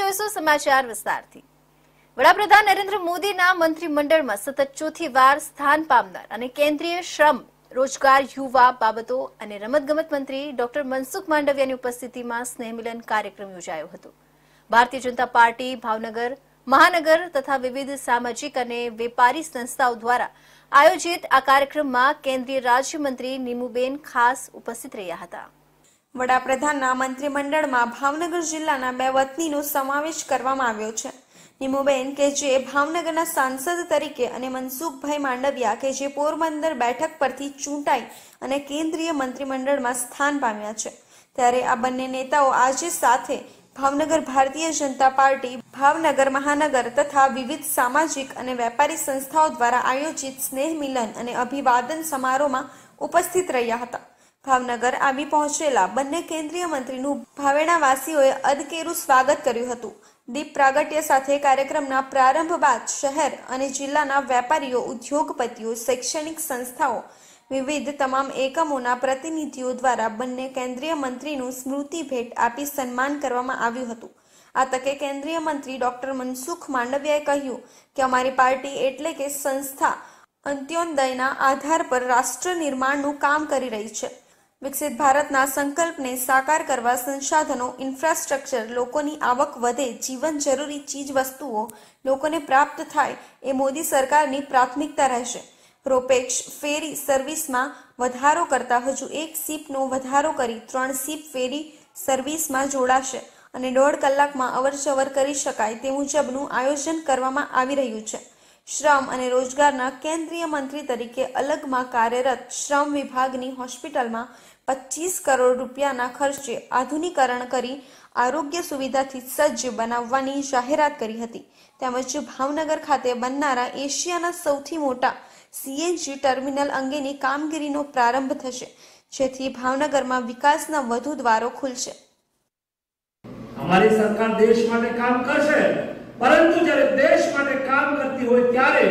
જોઈશું સમાચાર વિસ્તારથી વડાપ્રધાન નરેન્દ્ર મોદીના મંત્રીમંડળમાં સતત ચોથી વાર સ્થાન પામનાર અને કેન્દ્રીય શ્રમ રોજગાર યુવા બાબતો અને રમતગમત મંત્રી ડોક્ટર મનસુખ માંડવિયાની ઉપસ્થિતિમાં સ્નેહમિલન કાર્યક્રમ યોજાયો હતો ભારતીય જનતા પાર્ટી ભાવનગર મહાનગર તથા વિવિધ સામાજિક અને વેપારી સંસ્થાઓ દ્વારા આયોજિત આ કાર્યક્રમમાં કેન્દ્રીય રાજ્યમંત્રી નિમુબેન ખાસ ઉપસ્થિત રહ્યા હતા વડાપ્રધાનના મંત્રીમંડળમાં ભાવનગર જિલ્લાના બે વતનીનો સમાવેશ કરવામાં આવ્યો છે નિમુબેન કે જે ભાવનગરના સાંસદ તરીકે અને મનસુખભાઈ માંડવિયા કે જે પોરબંદર બેઠક પરથી ચૂંટાઈ અને કેન્દ્રીય મંત્રીમંડળમાં સ્થાન પામ્યા છે ત્યારે આ બંને નેતાઓ આજે સાથે ભાવનગર ભારતીય જનતા પાર્ટી ભાવનગર મહાનગર તથા વિવિધ સામાજિક અને વેપારી સંસ્થાઓ દ્વારા આયોજિત સ્નેહ મિલન અને અભિવાદન સમારોહમાં ઉપસ્થિત રહ્યા હતા ભાવનગર આવી પહોંચેલા બંને કેન્દ્રીય મંત્રીનું ભાવેણાવાસીઓએ અદકેરું સ્વાગત કર્યું હતું દીપ પ્રાગટ્ય સાથે કાર્યક્રમના પ્રારંભ બાદ શહેર અને જિલ્લાના વેપારીઓ ઉદ્યોગપતિઓ શૈક્ષણિક સંસ્થાઓ વિવિધ તમામ એકમોના પ્રતિનિધિઓ દ્વારા બંને કેન્દ્રીય મંત્રીનું સ્મૃતિ ભેટ આપી સન્માન કરવામાં આવ્યું હતું આ તકે કેન્દ્રીય મંત્રી ડોક્ટર મનસુખ માંડવિયાએ કહ્યું કે અમારી પાર્ટી એટલે કે સંસ્થા અંત્યોદયના આધાર પર રાષ્ટ્ર નિર્માણનું કામ કરી રહી છે વિકસિત ભારતના સંકલ્પને સાકાર કરવા સંસાધનો ઇન્ફ્રાસ્ટ્રક્ચર લોકોની આવક વધે જીવન જરૂરી ચીજ વસ્તુઓ લોકોને પ્રાપ્ત થાય એ મોદી સરકારની પ્રાથમિકતા રહેશે રોપેક્ષ ફેરી સર્વિસમાં વધારો કરતા હજુ એક સીપનો વધારો કરી ત્રણ સીપ ફેરી સર્વિસમાં જોડાશે અને દોઢ કલાકમાં અવરજવર કરી શકાય તે મુજબનું આયોજન કરવામાં આવી રહ્યું છે શ્રમ અને રોજગારના કેન્દ્રીય મંત્રી તરીકે અલગમાં કાર્યરત શ્રમ વિભાગની હોસ્પિટલમાં પચીસ કરોડ રૂપિયાના ખર્ચે આધુનિકરણ કરી આરોગ્ય સુવિધાથી સજ્જ બનાવવાની જાહેરાત કરી હતી તેમજ ભાવનગર ખાતે બનનારા એશિયાના સૌથી મોટા સીએનજી ટર્મિનલ અંગેની કામગીરીનો પ્રારંભ થશે જેથી ભાવનગરમાં વિકાસના વધુ દ્વારો ખુલશે અમારી સરકાર દેશ માટે કામ કરશે પરંતુ જ્યારે દેશ માટે કામ કરતી હોય ત્યારે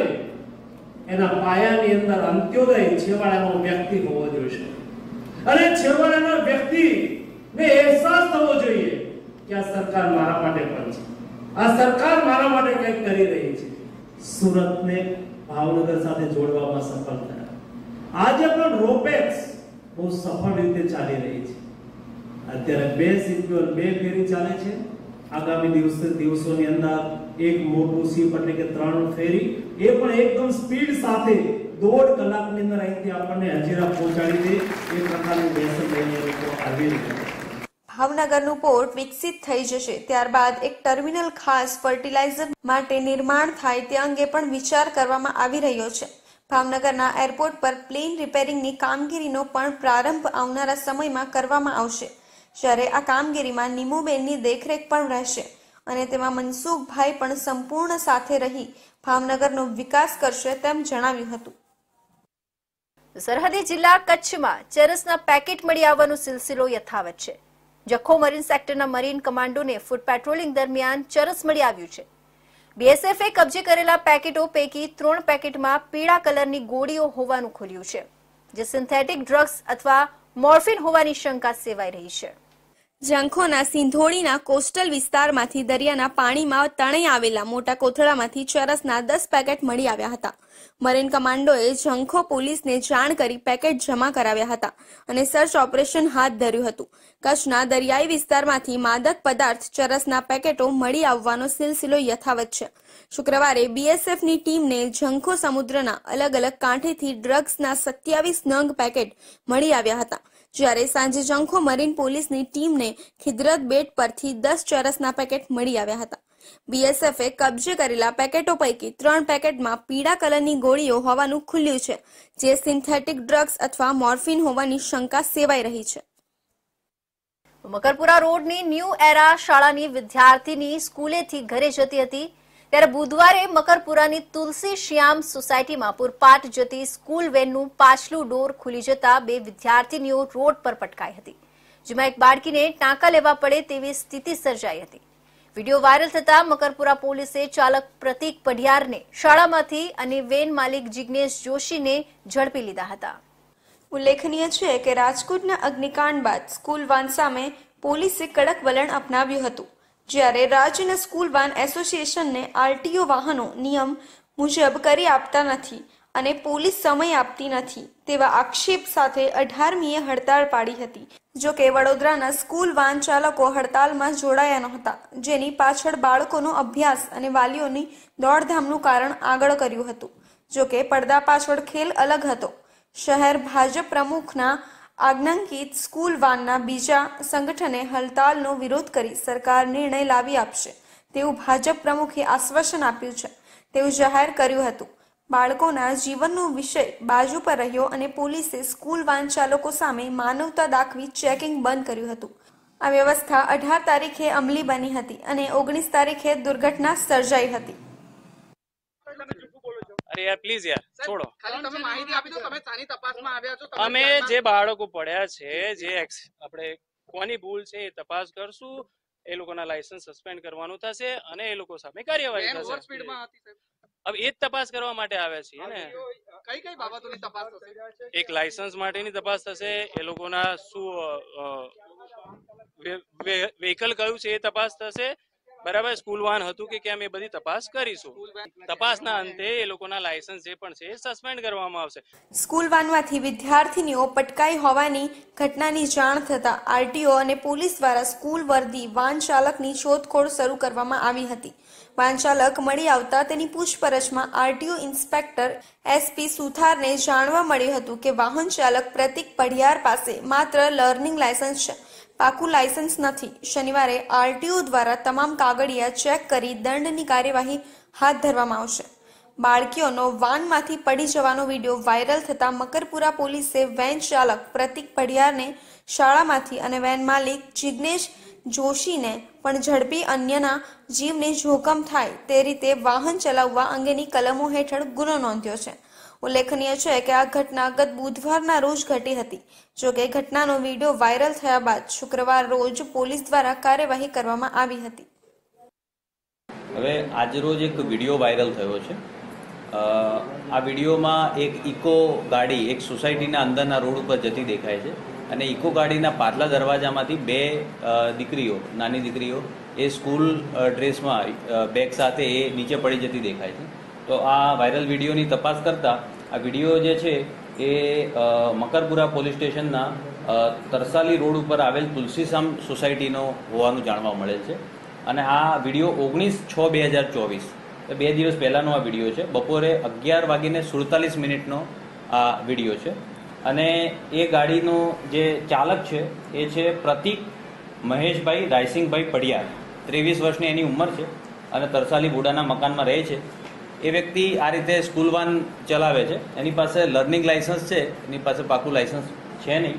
એના પાયાની અંદર અંત્યોદય છેવાડાનો વ્યક્તિ હોવો જોઈએ અને છેવાડાનો વ્યક્તિ ને અહેસાસ થવો જોઈએ કે આ સરકાર મારા માટે પણ છે આ સરકાર મારા માટે કંઈક કરી રહી છે સુરતને ભાવનગર સાથે જોડવામાં સફળ થયા આજે પણ રોપેક્સ બહુ સફળ રીતે ચાલી રહી છે અત્યારે બે સિક્યોર બે ફેરી ચાલે છે આગામી દિવસે દિવસોની અંદર એક મોટું શિપ એટલે કે ત્રણ ફેરી એ પણ એકદમ સ્પીડ સાથે દોઢ કલાકની અંદર અહીંથી આપણને હજીરા પહોંચાડી દે એ પ્રકારનું બેસન લઈને લોકો આવી રહ્યા ભાવનગરનું પોર્ટ વિકસિત થઈ જશે ત્યારબાદ એક ટર્મિનલ ખાસ ફર્ટિલાઇઝર માટે નિર્માણ થાય તે અંગે પણ વિચાર કરવામાં આવી રહ્યો છે ભાવનગરના એરપોર્ટ પર પ્લેન રિપેરિંગની કામગીરીનો પણ પ્રારંભ આવનારા સમયમાં કરવામાં આવશે જ્યારે આ કામગીરીમાં નિમુબેનની દેખરેખ પણ રહેશે અને તેમાં મનસુખભાઈ પણ સંપૂર્ણ સાથે રહી ભાવનગરનો વિકાસ કરશે તેમ જણાવ્યું હતું સરહદી જિલ્લા કચ્છમાં ચરસના પેકેટ મળી આવવાનો સિલસિલો યથાવત છે જખો મરીન સેક્ટરના મરીન કમાન્ડોને ફૂડ પેટ્રોલિંગ દરમિયાન ચરસ મળી આવ્યું છે બીએસએફએ કબજે કરેલા પેકેટો પૈકી ત્રણ પેકેટમાં પીળા કલરની ગોળીઓ હોવાનું ખુલ્યું છે જે સિન્થેટિક ડ્રગ્સ અથવા મોર્ફિન હોવાની શંકા સેવાઈ રહી છે ઝાંખોના સિંધોળીના કોસ્ટલ વિસ્તારમાંથી દરિયાના પાણીમાં તણાઈ આવેલા મોટા કોથળામાંથી ચરસના દસ પેકેટ મળી આવ્યા હતા મરીન કમાન્ડોએ ઝંખો પોલીસને જાણ કરી પેકેટ જમા કરાવ્યા હતા અને સર્ચ ઓપરેશન હાથ ધર્યું હતું કચ્છના દરિયાઈ વિસ્તારમાંથી માદક પદાર્થ ચરસના પેકેટો મળી આવવાનો સિલસિલો યથાવત છે શુક્રવારે બીએસએફની ટીમને જંખો સમુદ્રના અલગ અલગ કાંઠેથી ડ્રગ્સના સત્યાવીસ નંગ પેકેટ મળી આવ્યા હતા જ્યારે સાંજે જંખો મરીન પોલીસની ટીમને ખિદરત બેટ પરથી દસ ચોરસના પેકેટ મળી આવ્યા હતા બીએસએફે કબજે કરેલા પેકેટો પૈકી ત્રણ પેકેટમાં પીળા કલરની ગોળીઓ હોવાનું ખુલ્યું છે જે સિન્થેટિક ડ્રગ્સ અથવા મોર્ફિન હોવાની શંકા સેવાઈ રહી છે મકરપુરા રોડની ન્યૂ એરા શાળાની વિદ્યાર્થીની સ્કૂલેથી ઘરે જતી હતી ત્યારે બુધવારે મકરપુરાની તુલસી શ્યામ સોસાયટીમાં પૂરપાટ જતી સ્કૂલ વેનનું પાછલું ડોર ખુલી જતા બે વિદ્યાર્થીનીઓ રોડ પર પટકાઈ હતી જેમાં એક બાળકીને ટાંકા લેવા પડે તેવી સ્થિતિ સર્જાઈ હતી વિડીયો વાયરલ થતા મકરપુરા પોલીસે ચાલક પ્રતિક પઢિયારને શાળામાંથી અને વેન માલિક જિજ્ઞેશ જોશીને ઝડપી લીધા હતા ઉલ્લેખનીય છે કે રાજકોટના અગ્નિકાંડ બાદ સ્કૂલ વાન સામે પોલીસે કડક વલણ અપનાવ્યું હતું જ્યારે રાજ્યના સ્કૂલ વાન એસોસિએશનને આરટીઓ વાહનો નિયમ મુજબ કરી આપતા નથી અને પોલીસ સમય આપતી નથી તેવા આક્ષેપ સાથે અઢારમીએ હડતાળ પાડી હતી જો કે વડોદરાના સ્કૂલ વાન ચાલકો હડતાલમાં જોડાયા નહોતા જેની પાછળ બાળકોનો અભ્યાસ અને વાલીઓની દોડધામનું કારણ આગળ કર્યું હતું જો કે પડદા પાછળ ખેલ અલગ હતો શહેર ભાજપ પ્રમુખના આગ્નાંકિત સ્કૂલ વાનના બીજા સંગઠને હડતાલનો વિરોધ કરી સરકાર નિર્ણય લાવી આપશે તેવું ભાજપ પ્રમુખે આશ્વાસન આપ્યું છે તેવું જાહેર કર્યું હતું બાળકોના જીવનનો વિષય બાજુ પર રહ્યો અને પોલીસે સ્કૂલ વાન ચાલકો સામે માનવતા દાખવી ચેકિંગ બંધ કર્યું હતું આ વ્યવસ્થા અઢાર તારીખે અમલી બની હતી અને ઓગણીસ તારીખે દુર્ઘટના સર્જાઈ હતી અરે યાર પ્લીઝ યાર છોડો તમે માહિતી આપી દો તમે સાની તપાસમાં આવ્યા છો અમે જે બાળકો પડ્યા છે જે આપણે કોની ભૂલ છે એ તપાસ કરશું એ લોકોના લાયસન્સ સસ્પેન્ડ કરવાનું થશે અને એ લોકો સામે કાર્યવાહી થશે હવે એ જ તપાસ કરવા માટે આવ્યા છીએ ને કઈ કઈ બાબતોની તપાસ થશે એક લાયસન્સ માટેની તપાસ થશે એ લોકોના શું વ્હીકલ કયું છે એ તપાસ થશે બરાબર સ્કૂલ વાહન હતું કે કેમ એ બધી તપાસ કરીશું તપાસના અંતે એ લોકોના લાયસન્સ જે પણ છે સસ્પેન્ડ કરવામાં આવશે સ્કૂલ વાનમાંથી વિદ્યાર્થીનીઓ પટકાઈ હોવાની ઘટનાની જાણ થતા આરટીઓ અને પોલીસ દ્વારા સ્કૂલ વર્દી વાન ચાલકની શોધખોળ શરૂ કરવામાં આવી હતી વાન ચાલક મળી આવતા તેની પૂછપરછમાં આરટીઓ ઇન્સ્પેક્ટર એસપી સુથારને જાણવા મળ્યું હતું કે વાહન ચાલક પ્રતિક પઢિયાર પાસે માત્ર લર્નિંગ લાયસન્સ છે પાકું લાયસન્સ નથી શનિવારે આરટીઓ દ્વારા તમામ કાગળિયા ચેક કરી દંડની કાર્યવાહી હાથ ધરવામાં આવશે બાળકીઓનો વાનમાંથી પડી જવાનો વિડીયો વાયરલ થતા મકરપુરા પોલીસે વેન ચાલક પ્રતિક પઢિયારને શાળામાંથી અને વેન માલિક જિજ્ઞેશ જોશીને પણ ઝડપી અન્યના જીવને જોખમ થાય તે રીતે વાહન ચલાવવા અંગેની કલમો હેઠળ ગુનો નોંધ્યો છે ઉલ્લેખનીય છે કે આ ઘટના ગત બુધવારના રોજ ઘટી હતી જો કે ઘટનાનો વિડીયો વાયરલ થયા બાદ શુક્રવાર રોજ પોલીસ દ્વારા કાર્યવાહી કરવામાં આવી હતી હવે રોજ એક વિડીયો વાયરલ થયો છે આ વિડીયોમાં એક ઇકો ગાડી એક સોસાયટીના અંદરના રોડ ઉપર જતી દેખાય છે અને ઇકો ગાડીના પાછલા દરવાજામાંથી બે દીકરીઓ નાની દીકરીઓ એ સ્કૂલ ડ્રેસમાં બેગ સાથે એ નીચે પડી જતી દેખાય છે તો આ વાયરલ વિડીયોની તપાસ કરતા આ વિડીયો જે છે એ મકરપુરા પોલીસ સ્ટેશનના તરસાલી રોડ ઉપર આવેલ તુલસીસામ સોસાયટીનો હોવાનું જાણવા મળે છે અને આ વિડીયો ઓગણીસ છ બે હજાર ચોવીસ બે દિવસ પહેલાંનો આ વિડીયો છે બપોરે અગિયાર વાગીને સુડતાલીસ મિનિટનો આ વિડીયો છે અને એ ગાડીનો જે ચાલક છે એ છે પ્રતિક મહેશભાઈ રાયસિંગભાઈ પડિયાર ત્રેવીસ વર્ષની એની ઉંમર છે અને તરસાલી બુડાના મકાનમાં રહે છે એ વ્યક્તિ આ રીતે સ્કૂલ વાન ચલાવે છે એની પાસે લર્નિંગ લાયસન્સ છે એની પાસે પાકું લાયસન્સ છે નહીં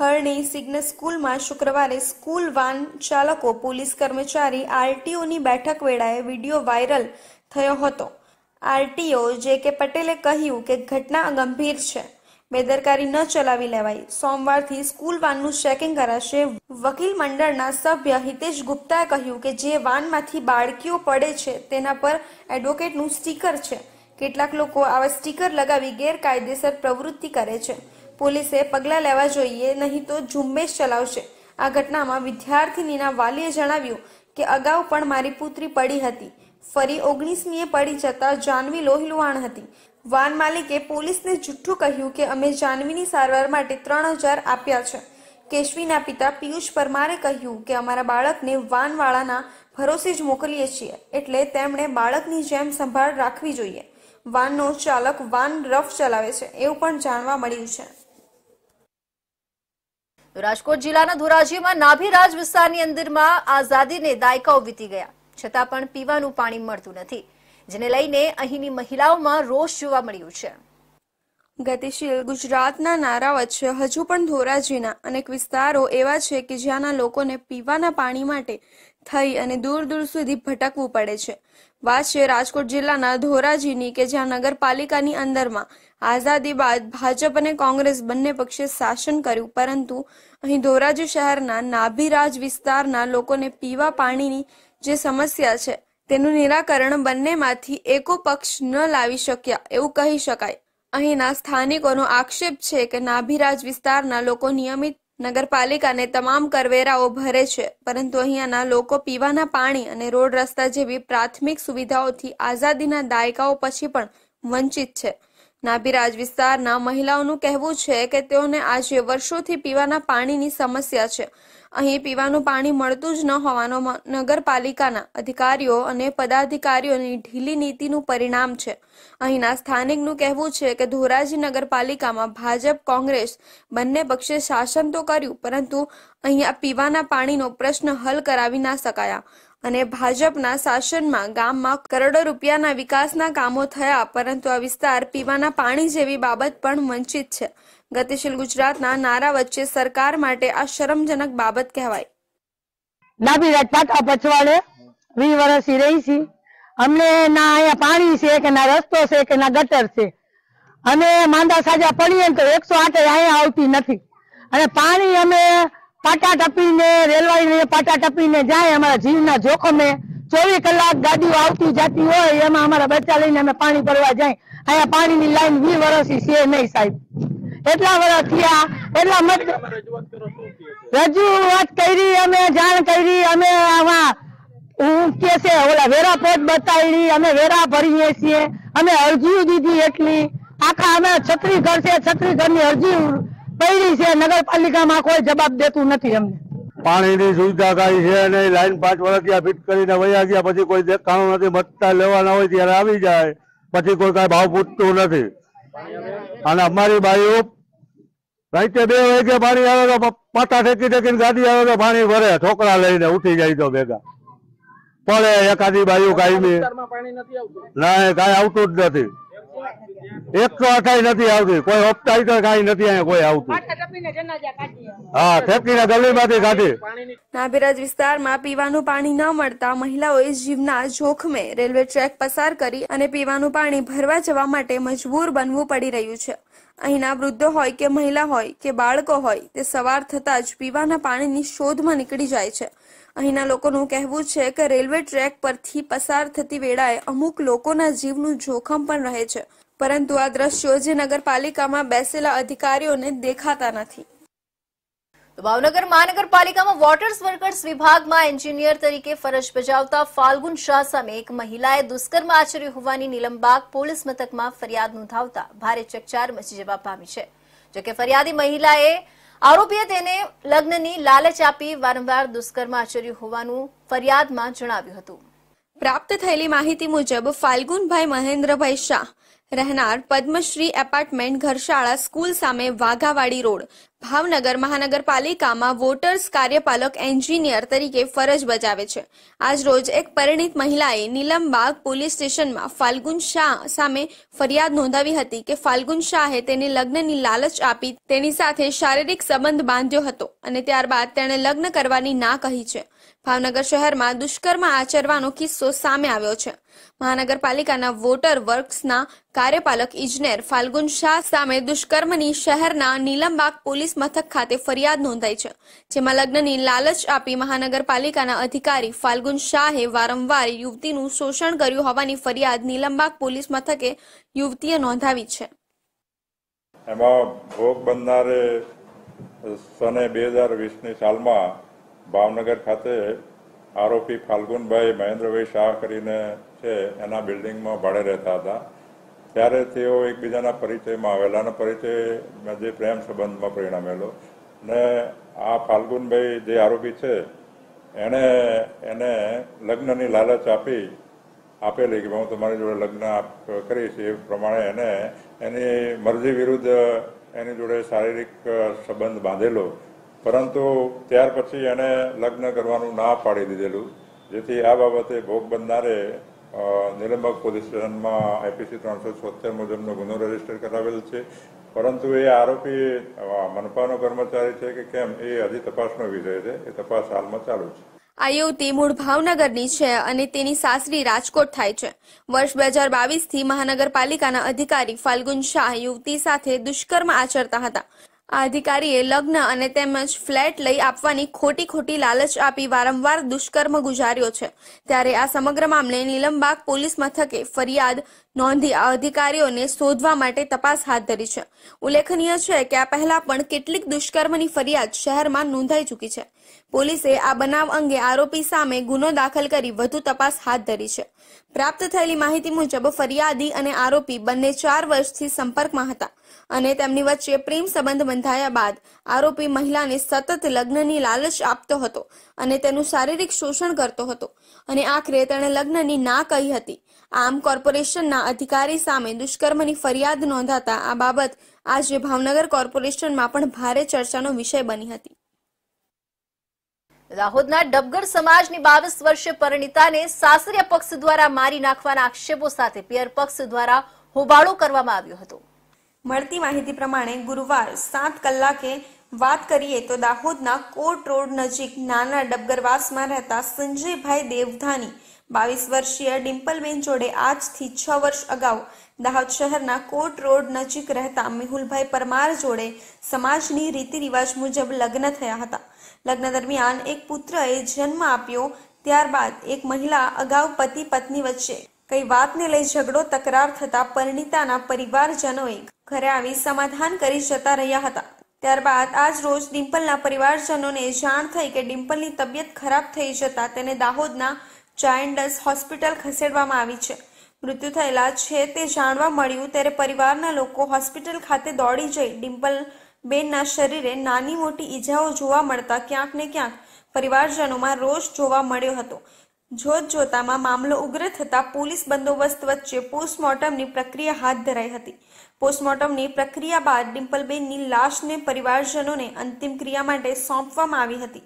હરણી સિગ્નલ સ્કૂલમાં શુક્રવારે સ્કૂલ વાન ચાલકો પોલીસ કર્મચારી આરટીઓની બેઠક વેળાએ વિડીયો વાયરલ થયો હતો આરટીઓ જે કે પટેલે કહ્યું કે ઘટના ગંભીર છે બેદરકારી ન ચલાવી લેવાય સોમવારથી સ્કૂલ વાનનું ચેકિંગ કરાશે વકીલ મંડળના સભ્ય હિતેશ ગુપ્તાએ કહ્યું કે જે વાનમાંથી બાળકીઓ પડે છે તેના પર એડવોકેટનું સ્ટીકર છે કેટલાક લોકો આવા સ્ટીકર લગાવી ગેરકાયદેસર પ્રવૃત્તિ કરે છે પોલીસે પગલાં લેવા જોઈએ નહીં તો ઝુંબેશ ચલાવશે આ ઘટનામાં વિદ્યાર્થીનીના વાલીએ જણાવ્યું કે અગાઉ પણ મારી પુત્રી પડી હતી ફરી ઓગણીસમીએ પડી જતા જાનવી લોહીલુહાણ હતી વાન માલિકે પોલીસને જુઠ્ઠું કહ્યું કે અમે જાનવીની સારવાર માટે ત્રણ હજાર આપ્યા છે કેશવીના પિતા પિયુષ પરમારે કહ્યું કે અમારા બાળકને વાનવાળાના ભરોસે જ મોકલીએ છીએ એટલે તેમણે બાળકની જેમ સંભાળ રાખવી જોઈએ વાનનો ચાલક વાન રફ ચલાવે છે એવું પણ જાણવા મળ્યું છે રાજકોટ જિલ્લાના ધોરાજીમાં નાભીરાજ વિસ્તારની અંદરમાં આઝાદીને દાયકાઓ વીતી ગયા છતાં પણ પીવાનું પાણી મળતું નથી જેને લઈને અહીંની મહિલાઓમાં રોષ જોવા મળ્યો છે ગતિશીલ ગુજરાતના નારા વચ્ચે હજુ પણ ધોરાજીના અનેક વિસ્તારો એવા છે કે જ્યાંના લોકોને પીવાના પાણી માટે થઈ અને દૂર દૂર સુધી ભટકવું પડે છે વાત છે રાજકોટ જિલ્લાના ધોરાજીની કે જ્યાં નગરપાલિકાની અંદરમાં આઝાદી બાદ ભાજપ અને કોંગ્રેસ બંને પક્ષે શાસન કર્યું પરંતુ અહીં ધોરાજી શહેરના નાભીરાજ વિસ્તારના લોકોને પીવા પાણીની જે સમસ્યા છે તેનું નિરાકરણ બંનેમાંથી એકો પક્ષ ન લાવી શક્યા એવું કહી શકાય અહીંના સ્થાનિકોનો આક્ષેપ છે કે નાભિરાજ વિસ્તારના લોકો નિયમિત નગરપાલિકાને તમામ કરવેરાઓ ભરે છે પરંતુ અહીંયાના લોકો પીવાના પાણી અને રોડ રસ્તા જેવી પ્રાથમિક સુવિધાઓથી આઝાદીના દાયકાઓ પછી પણ વંચિત છે નાભિરાજ વિસ્તારના મહિલાઓનું કહેવું છે કે તેઓને આજે વર્ષોથી પીવાના પાણીની સમસ્યા છે અહીં પીવાનું પાણી મળતું જ ન હોવાનો નગરપાલિકાના અધિકારીઓ અને પદાધિકારીઓની ઢીલી નીતિનું પરિણામ છે અહીંના સ્થાનિકનું કહેવું છે કે ધોરાજી નગરપાલિકામાં ભાજપ કોંગ્રેસ બંને પક્ષે શાસન તો કર્યું પરંતુ અહીંયા પીવાના પાણીનો પ્રશ્ન હલ કરાવી ના શકાયા અને ભાજપના શાસનમાં ગામમાં કરોડો રૂપિયાના વિકાસના કામો થયા પરંતુ આ વિસ્તાર પીવાના પાણી જેવી બાબત પણ વંચિત છે ગતિશીલ ગુજરાતના નારા વચ્ચે સરકાર માટે આ શરમજનક બાબત કહેવાય નાભી રાજપાત આ પછવાડે વી વર્ષથી રહી છે અમને ના અહીંયા પાણી છે કે ના રસ્તો છે કે ના ગટર છે અને માંદા સાજા પડીએ તો એકસો આઠ અહીંયા આવતી નથી અને પાણી અમે પાટા ટપીને રેલવાડી પાટા ટપીને જાય અમારા જીવના જોખમે ચોવીસ કલાક ગાડીઓ આવતી જતી હોય એમાં અમારા બચ્ચા લઈને અમે પાણી ભરવા જાય અહીંયા પાણીની લાઈન વી વર્ષી છે નહીં સાહેબ એટલા વર્ષ થયા એટલા મત રજૂઆત કરી અમે જાણ કરી અમે આમાં હું કે છે ઓલા વેરા પોત બતાવી અમે વેરા ભરીએ છીએ અમે અરજી દીધી એટલી આખા અમે છત્રી ઘર છે છત્રી ની અરજી પડી છે નગરપાલિકામાં કોઈ જવાબ દેતું નથી અમને પાણીની સુવિધા કઈ છે અને લાઈન પાંચ વર્ષથી ફિટ કરીને વયા ગયા પછી કોઈ દેખાણું નથી મતતા લેવાના હોય ત્યારે આવી જાય પછી કોઈ કઈ ભાવ પૂછતું નથી અને અમારી બાઈઓ નહીં બે વાગે પાણી આવે તો પાટા ઠેકી ઠેકીને ગાડી આવે તો પાણી ભરે છોકરા લઈને ઉઠી જાય તો ભેગા પડે એકાદી બાજુ કાયમી ના કાંઈ આવતું જ નથી એકસો અઠાઈ નથી આવતી કોઈ ઓપટાઈ તો નથી અહીંયા કોઈ આવતું હા ફેક્ટરીના ગલીમાંથી કાઢી નાભીરાજ વિસ્તારમાં પીવાનું પાણી ન મળતા મહિલાઓએ જીવના જોખમે રેલવે ટ્રેક પસાર કરી અને પીવાનું પાણી ભરવા જવા માટે મજબૂર બનવું પડી રહ્યું છે અહીંના વૃદ્ધો હોય કે મહિલા હોય કે બાળકો હોય તે સવાર થતા જ પીવાના પાણીની શોધમાં નીકળી જાય છે અહીંના લોકોનું કહેવું છે કે રેલવે ટ્રેક પરથી પસાર થતી વેળાએ અમુક લોકોના જીવનું જોખમ પણ રહે છે પરંતુ આ દ્રશ્યો જે નગરપાલિકામાં બેસેલા અધિકારીઓને દેખાતા નથી ભાવનગર મહાનગરપાલિકામાં વોટર્સ વર્કર્સ વિભાગમાં એન્જિનિયર તરીકે ફરજ બજાવતા ફાલ્ગુન શાહ સામે એક મહિલાએ દુષ્કર્મ આચર્યું હોવાની નીલમબાગ પોલીસ મથકમાં ફરિયાદ નોંધાવતા ભારે ચકચાર મચી જવા પામી છે જોકે ફરિયાદી મહિલાએ આરોપીએ તેને લગ્નની લાલચ આપી વારંવાર દુષ્કર્મ આચર્યું હોવાનું ફરિયાદમાં જણાવ્યું હતું પ્રાપ્ત થયેલી માહિતી મુજબ ફાલ્ગુનભાઈ મહેન્દ્રભાઈ શાહ રહેનાર પદ્મશ્રી એપાર્ટમેન્ટ ઘરશાળા સ્કૂલ સામે વાઘાવાડી રોડ ભાવનગર મહાનગરપાલિકામાં વોટર્સ કાર્યપાલક એન્જિનિયર તરીકે ફરજ બજાવે છે આજ રોજ એક પરિણિત મહિલાએ નીલમબાગ પોલીસ સ્ટેશનમાં ફાલ્ગુન શાહ સામે ફરિયાદ નોંધાવી હતી કે ફાલ્ગુન શાહે તેને લગ્નની લાલચ આપી તેની સાથે શારીરિક સંબંધ બાંધ્યો હતો અને ત્યારબાદ તેણે લગ્ન કરવાની ના કહી છે ભાવનગર શહેરમાં દુષ્કર્મ આચરવાનો કિસ્સો સામે આવ્યો છે મહાનગરપાલિકાના વોટર વર્ક્સના કાર્યપાલક ઇજનેર ફાલ્ગુન શાહ સામે દુષ્કર્મની શહેરના નીલમબાગ પોલીસ મથક ખાતે ફરિયાદ નોંધાઈ છે જેમાં લગ્નની લાલચ આપી મહાનગરપાલિકાના અધિકારી ફાલ્ગુન શાહે વારંવાર યુવતીનું શોષણ કર્યું હોવાની ફરિયાદ નીલમબાગ પોલીસ મથકે યુવતીએ નોંધાવી છે એમાં ભોગ બનનારે સને બે હજાર વીસની સાલમાં ભાવનગર ખાતે આરોપી ફાલ્ગુનભાઈ મહેન્દ્રભાઈ શાહ કરીને છે એના બિલ્ડિંગમાં ભાડે રહેતા હતા ત્યારે તેઓ એકબીજાના પરિચયમાં આવેલા અને પરિચયમાં જે પ્રેમ સંબંધમાં પરિણમેલો ને આ ફાલ્ગુનભાઈ જે આરોપી છે એણે એને લગ્નની લાલચ આપી આપેલી કે હું તમારી જોડે લગ્ન કરીશ એ પ્રમાણે એને એની મરજી વિરુદ્ધ એની જોડે શારીરિક સંબંધ બાંધેલો પરંતુ ત્યાર પછી એણે લગ્ન કરવાનું ના પાડી દીધેલું જેથી આ બાબતે ભોગ બનનારે નિલંબક પોલીસ સ્ટેશનમાં આઈપીસી ત્રણસો છોતેર મુજબનો ગુનો રજીસ્ટર કરાવેલ છે પરંતુ એ આરોપી મનપાનો કર્મચારી છે કે કેમ એ હજી તપાસનો વિષય છે એ તપાસ હાલમાં ચાલુ છે આ યુવતી મૂળ ભાવનગરની છે અને તેની સાસરી રાજકોટ થાય છે વર્ષ બે હજાર બાવીસ થી મહાનગરપાલિકાના અધિકારી ફાલ્ગુન શાહ યુવતી સાથે દુષ્કર્મ આચરતા હતા આ અધિકારીએ લગ્ન અને તેમજ ફ્લેટ લઈ આપવાની ખોટી ખોટી લાલચ આપી વારંવાર દુષ્કર્મ ગુજાર્યો છે ત્યારે આ સમગ્ર મામલે નીલમબાગ પોલીસ મથકે ફરિયાદ નોંધી આ અધિકારીઓને શોધવા માટે તપાસ હાથ ધરી છે ઉલ્લેખનીય છે કે આ પહેલા પણ કેટલીક દુષ્કર્મની ફરિયાદ શહેરમાં નોંધાઈ ચૂકી છે પોલીસે આ બનાવ અંગે આરોપી સામે ગુનો દાખલ કરી વધુ તપાસ હાથ ધરી છે પ્રાપ્ત થયેલી માહિતી મુજબ ફરિયાદી અને આરોપી બંને ચાર વર્ષથી સંપર્કમાં હતા અને તેમની વચ્ચે પ્રેમ સંબંધ બંધાયા બાદ આરોપી મહિલાને સતત લગ્નની લાલચ આપતો હતો અને તેનું શારીરિક શોષણ કરતો હતો અને આખરે તેણે લગ્નની ના કહી હતી આમ કોર્પોરેશનના અધિકારી સામે દુષ્કર્મની ફરિયાદ નોંધાતા આ બાબત આજે ભાવનગર કોર્પોરેશનમાં પણ ભારે ચર્ચાનો વિષય બની હતી દાહોદના ડબગર સમાજની બાવીસ વર્ષે પરિણીતાને સાસરિયા પક્ષ દ્વારા મારી નાખવાના આક્ષેપો સાથે પિયર પક્ષ દ્વારા હોબાળો કરવામાં આવ્યો હતો મળતી માહિતી પ્રમાણે ગુરુવાર સાત કલાકે વાત કરીએ તો દાહોદના કોટ રોડ નજીક નાના ડબગરવાસમાં રહેતા સંજયભાઈ દેવધાની બાવીસ વર્ષીય ડિમ્પલબેન જોડે આજથી છ વર્ષ અગાઉ દાહોદ શહેરના કોટ રોડ નજીક રહેતા મેહુલભાઈ પરમાર જોડે સમાજની રીતિ રિવાજ મુજબ લગ્ન થયા હતા લગ્ન દરમિયાન એક પુત્રએ જન્મ આપ્યો ત્યારબાદ એક મહિલા અગાઉ પતિ પત્ની વચ્ચે કઈ વાતને લઈ ઝઘડો તકરાર થતા પરિણીતાના પરિવારજનોએ ઘરે આવી સમાધાન કરી જતા રહ્યા હતા ત્યારબાદ આજ રોજ ડિમ્પલના પરિવારજનોને જાણ થઈ કે ડિમ્પલની તબિયત ખરાબ થઈ જતા તેને દાહોદના ચાઇન્ડસ હોસ્પિટલ ખસેડવામાં આવી છે મૃત્યુ થયેલા છે તે જાણવા મળ્યું ત્યારે પરિવારના લોકો હોસ્પિટલ ખાતે દોડી જઈ ડિમ્પલ બેનના શરીરે નાની મોટી ઈજાઓ જોવા મળતા ક્યાંક ને ક્યાંક પરિવારજનોમાં રોષ જોવા મળ્યો હતો જોત જોતામાં મામલો ઉગ્ર થતા પોલીસ બંદોબસ્ત વચ્ચે પોસ્ટમોર્ટમની પ્રક્રિયા હાથ ધરાઈ હતી પોસ્ટમોર્ટમની પ્રક્રિયા બાદ ડિમ્પલબેનની લાશને પરિવારજનોને અંતિમ ક્રિયા માટે સોંપવામાં આવી હતી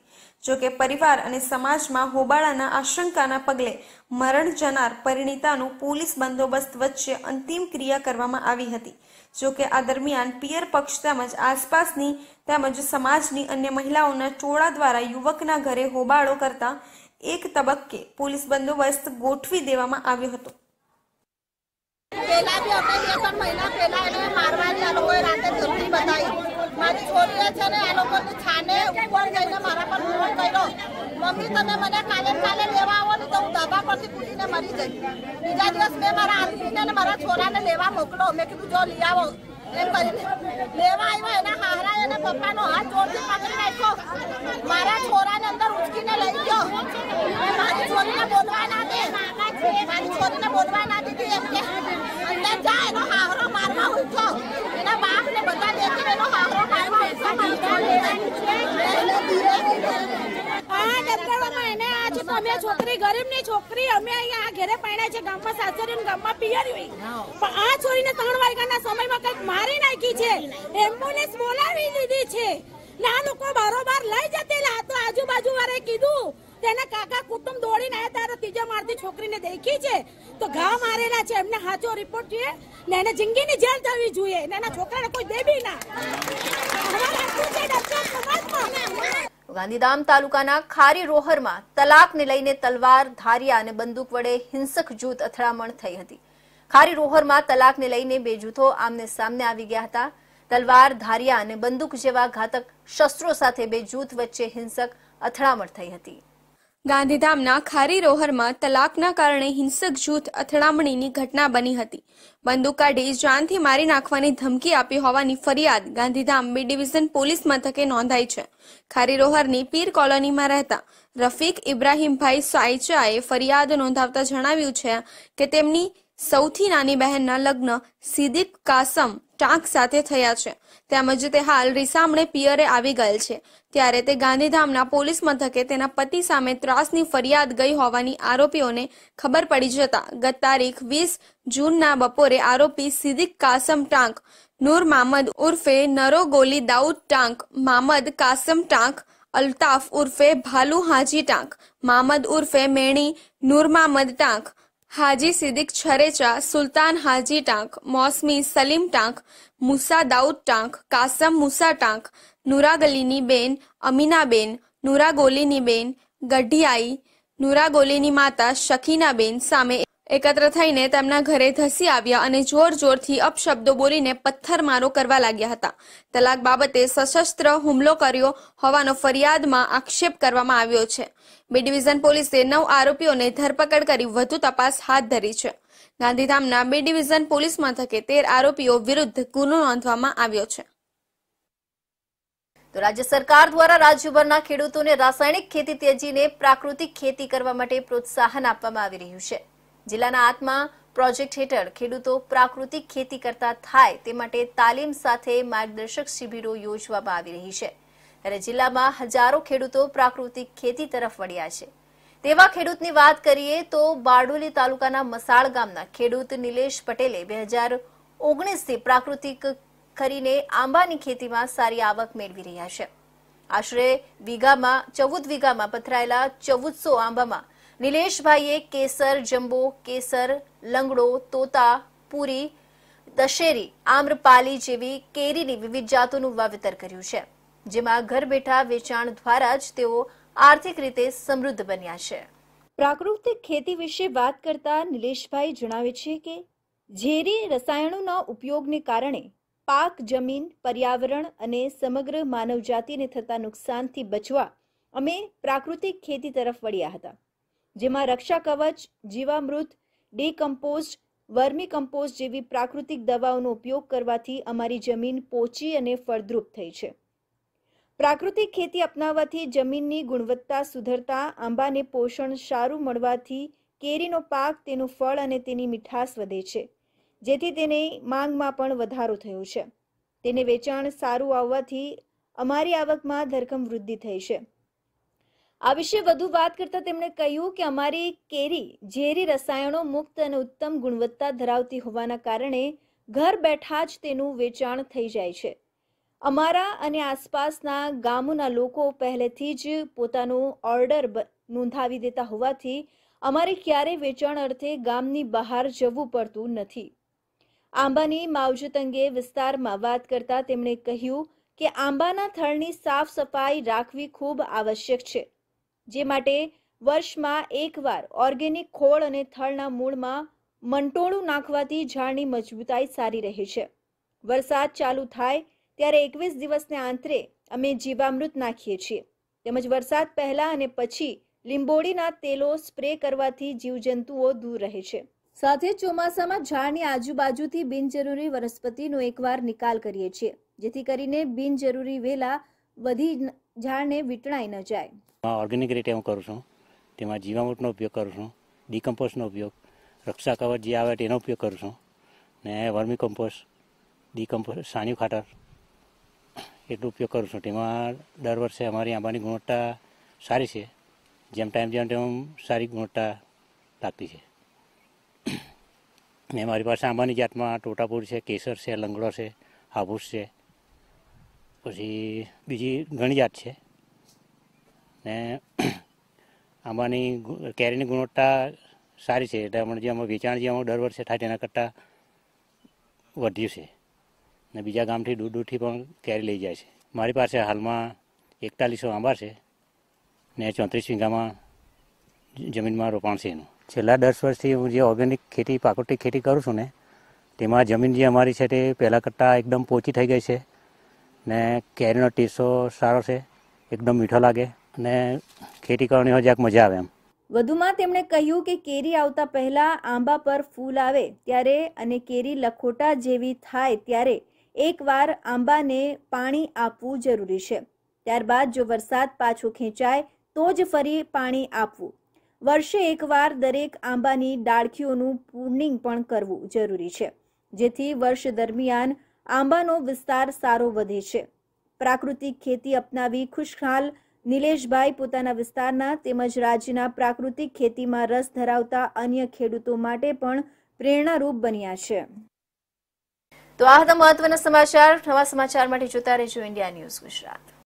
જોકે પરિવાર અને સમાજમાં હોબાળાના આશંકાના પગલે મરણ જનાર પરિણીતાનું પોલીસ બંદોબસ્ત વચ્ચે અંતિમ ક્રિયા કરવામાં આવી હતી જોકે આ દરમિયાન પિયર પક્ષ તેમજ આસપાસની તેમજ સમાજની અન્ય મહિલાઓના ટોળા દ્વારા યુવકના ઘરે હોબાળો કરતા એક તબક્કે પોલીસ બંદોબસ્ત ગોઠવી દેવામાં આવ્યો હતો પેલા બી મહિના પહેલા એને મારવાની આ લોકોએ રાતે મારી છોકરીએ છે ને આ છાને ઉપર જઈને મારા પર મમ્મી તમે મને કાલે કાલે લેવા આવો ને તો હું ધાબા પરથી કૂદીને મરી જઈ બીજા દિવસ મેં મારા આદમીને અને મારા છોરાને લેવા મોકલો મેં કીધું જો લઈ આવો લેવા આવ્યા એના હારા એના પપ્પાનો હાથ મારા છોરાને અંદર ઉચકીને લઈ ગયો મારી છોરીને બોલવાના છોકરીને છોકરી અમે અહીંયા આ ઘેરે પાડ્યા છે ગામમાં સાસરી ગામમાં પિયરી હોય પણ ત્રણ વાગ્યાના સમયમાં કઈક મારી નાખી છે એમ્બ્યુલન્સ બોલાવી દીધી છે ના લોકો બારોબાર લઈ જતેલા તો આજુબાજુ વાળે કીધું તેના કાકા કુટુંબ દોડીને આવ્યા તારો ત્રીજા મારતી છોકરીને દેખી છે તો ઘા મારેલા છે એમને સાચો રિપોર્ટ જોઈએ ને એને જિંદગીની જેલ થવી જોઈએ ને એના છોકરાને કોઈ દેબી ના ગાંધીધામ તાલુકાના ખારી રોહરમાં તલાકને લઈને તલવાર ધારિયા અને બંદૂક વડે હિંસક જૂથ અથડામણ થઈ હતી ખારી રોહરમાં તલાકને લઈને બે જૂથો આમને સામને આવી ગયા હતા તલવાર ધારિયા અને બંદૂક જેવા ઘાતક શસ્ત્રો સાથે બે જૂથ વચ્ચે હિંસક અથડામણ થઈ હતી ગાંધીધામના ખારી રોહરમાં તલાકના કારણે હિંસક જૂથ અથડામણીની ઘટના બની હતી બંદૂક કાઢી જાનથી મારી નાખવાની ધમકી આપી હોવાની ફરિયાદ ગાંધીધામ બી ડિવિઝન પોલીસ મથકે નોંધાઈ છે ખારી રોહરની પીર કોલોનીમાં રહેતા રફીક ઇબ્રાહીમભાઈ સાયચાએ ફરિયાદ નોંધાવતા જણાવ્યું છે કે તેમની સૌથી નાની બહેનના લગ્ન સિદિક કાસમ ટાંક સાથે થયા છે તેમજ તે હાલ રીસામણે પિયરે આવી ગયેલ છે ત્યારે તે ગાંધીધામના પોલીસ મથકે તેના પતિ સામે ત્રાસની ફરિયાદ ગઈ હોવાની આરોપીઓને ખબર પડી જતા ગત તારીખ વીસ જૂનના બપોરે આરોપી સિદ્દીક કાસમ ટાંક નૂર મામદ ઉર્ફે નરો ગોલી દાઉદ ટાંક મામદ કાસમ ટાંક અલ્તાફ ઉર્ફે ભાલુ હાજી ટાંક મામદ ઉર્ફે મેણી નૂર મામદ ટાંક હાજી સિદ્દીક છરેચા સુલતાન હાજી ટાંક મોસમી સલીમ ટાંક મુસા દાઉદ ટાંક કાસમ મુસા ટાંક નુરાગલીની બેન અમીનાબેન નુરાગોલીની બેન ગઢિયાઈ નુરાગોલીની માતા શકીનાબેન સામે એકત્ર થઈને તેમના ઘરે ધસી આવ્યા અને જોર જોરથી અપશબ્દો બોલીને પથ્થરમારો કરવા લાગ્યા હતા તલાક બાબતે સશસ્ત્ર હુમલો કર્યો હોવાનો ફરિયાદમાં આક્ષેપ કરવામાં આવ્યો છે બે ડિવિઝન પોલીસે નવ આરોપીઓને ધરપકડ કરી વધુ તપાસ હાથ ધરી છે ગાંધીધામના બે ડિવિઝન પોલીસ મથકે તેર આરોપીઓ વિરુદ્ધ ગુનો નોંધવામાં આવ્યો છે તો રાજ્ય સરકાર દ્વારા રાજ્યભરના ખેડૂતોને રાસાયણિક ખેતી ત્યજીને પ્રાકૃતિક ખેતી કરવા માટે પ્રોત્સાહન આપવામાં આવી રહ્યું છે જિલ્લાના આત્મા પ્રોજેક્ટ હેઠળ ખેડૂતો પ્રાકૃતિક ખેતી કરતા થાય તે માટે તાલીમ સાથે માર્ગદર્શક શિબિરો યોજવામાં આવી રહી છે ત્યારે જિલ્લામાં હજારો ખેડૂતો પ્રાકૃતિક ખેતી તરફ વળ્યા છે તેવા ખેડૂતની વાત કરીએ તો બારડોલી તાલુકાના મસાળ ગામના ખેડૂત નિલેશ પટેલે બે હજાર ઓગણીસથી પ્રાકૃતિક કરીને આંબાની ખેતીમાં સારી આવક મેળવી રહ્યા છે આશરે વીઘામાં ચૌદ વીઘામાં પથરાયેલા ચૌદસો આંબામાં નિલેશભાઈએ કેસર જંબો કેસર લંગડો તોતા પૂરી દશેરી આમ્રપાલી જેવી કેરીની વિવિધ જાતોનું વાવેતર કર્યું છે જેમાં ઘર બેઠા વેચાણ દ્વારા જ તેઓ આર્થિક રીતે સમૃદ્ધ બન્યા છે પ્રાકૃતિક ખેતી વિશે વાત કરતા નિલેશભાઈ જણાવે છે કે ઝેરી રસાયણોના ઉપયોગને કારણે પાક જમીન પર્યાવરણ અને સમગ્ર માનવજાતિને થતા નુકસાનથી બચવા અમે પ્રાકૃતિક ખેતી તરફ વળ્યા હતા જેમાં રક્ષા કવચ જીવામૃત ડીકમ્પોઝ વર્મી કમ્પોઝ જેવી પ્રાકૃતિક દવાઓનો ઉપયોગ કરવાથી અમારી જમીન પોચી અને ફળદ્રુપ થઈ છે પ્રાકૃતિક ખેતી અપનાવવાથી જમીનની ગુણવત્તા સુધરતા આંબાને પોષણ સારું મળવાથી કેરીનો પાક તેનું ફળ અને તેની મીઠાશ વધે છે જેથી તેની માંગમાં પણ વધારો થયો છે તેને વેચાણ સારું આવવાથી અમારી આવકમાં ધરખમ વૃદ્ધિ થઈ છે આ વિશે વધુ વાત કરતા તેમણે કહ્યું કે અમારી કેરી ઝેરી રસાયણો મુક્ત અને ઉત્તમ ગુણવત્તા ધરાવતી હોવાના કારણે ઘર બેઠા જ તેનું વેચાણ થઈ જાય છે અમારા અને આસપાસના ગામોના લોકો પહેલેથી જ પોતાનો ઓર્ડર નોંધાવી દેતા હોવાથી અમારે ક્યારેય વેચાણ અર્થે ગામની બહાર જવું પડતું નથી આંબાની માવજત અંગે વિસ્તારમાં વાત કરતા તેમણે કહ્યું કે આંબાના થળની સાફ સફાઈ રાખવી ખૂબ આવશ્યક છે જે માટે વર્ષમાં એકવાર ઓર્ગેનિક ખોળ અને થળના મૂળમાં મંટોળું નાખવાથી ઝાડની મજબૂતાઈ સારી રહે છે વરસાદ ચાલુ થાય ત્યારે એકવીસ દિવસને આંતરે અમે જીવામૃત નાખીએ છીએ તેમજ વરસાદ પહેલાં અને પછી લીંબોડીના તેલો સ્પ્રે કરવાથી જીવજંતુઓ દૂર રહે છે સાથે ચોમાસામાં ઝાડની આજુબાજુથી બિનજરૂરી વનસ્પતિનો એકવાર નિકાલ કરીએ છીએ જેથી કરીને બિનજરૂરી વેલા વધી ઝાડને વીંટળાઈ ન જાય ઓર્ગેનિક રીતે હું કરું છું તેમાં જીવામૃતનો ઉપયોગ કરું છું ડીકમ્પોસ્ટનો ઉપયોગ રક્ષા કવચ જે આવે તેનો ઉપયોગ કરું છું ને વર્મી કમ્પોસ્ટ ડીકમ્પોસ્ટ સાણ્યું ખાતર એટલો ઉપયોગ કરું છું તેમાં દર વર્ષે અમારી આંબાની ગુણવત્તા સારી છે જેમ ટાઈમ જેમ તેમ સારી ગુણવત્તા લાગતી છે ને મારી પાસે આંબાની જાતમાં ટોટાપુર છે કેસર છે લંગડો છે હાબુસ છે પછી બીજી ઘણી જાત છે ને આંબાની કેરીની ગુણવત્તા સારી છે એટલે હમણાં જે આમાં વેચાણ જે દર વર્ષે થાય તેના કરતાં વધ્યું છે ને બીજા ગામથી દૂર દૂરથી પણ કેરી લઈ જાય છે મારી પાસે હાલમાં એકતાલીસો આંબા છે ને ચોત્રીસ વીઘામાં જમીનમાં રોપાણ છે એનું છેલ્લા દસ વર્ષથી હું જે ઓર્ગેનિક ખેતી પાકોટી ખેતી કરું છું ને તેમાં જમીન જે અમારી છે તે પહેલાં કરતાં એકદમ પોચી થઈ ગઈ છે ને કેરીનો ટીસો સારો છે એકદમ મીઠો લાગે અને ખેતી કરવાની હોય જ્યાં મજા આવે એમ વધુમાં તેમણે કહ્યું કે કેરી આવતા પહેલા આંબા પર ફૂલ આવે ત્યારે અને કેરી લખોટા જેવી થાય ત્યારે એકવાર આંબાને પાણી આપવું જરૂરી છે ત્યારબાદ જો વરસાદ પાછો ખેંચાય તો જ ફરી પાણી આપવું વર્ષે એકવાર દરેક આંબાની ડાળખીઓનું પૂર્ણિંગ પણ કરવું જરૂરી છે જેથી વર્ષ દરમિયાન આંબાનો વિસ્તાર સારો વધે છે પ્રાકૃતિક ખેતી અપનાવી ખુશખાલ નિલેશભાઈ પોતાના વિસ્તારના તેમજ રાજ્યના પ્રાકૃતિક ખેતીમાં રસ ધરાવતા અન્ય ખેડૂતો માટે પણ પ્રેરણારૂપ બન્યા છે તો આ હતા મહત્વના સમાચાર નવા સમાચાર માટે જોતા રહેજો ઇન્ડિયા ન્યૂઝ ગુજરાત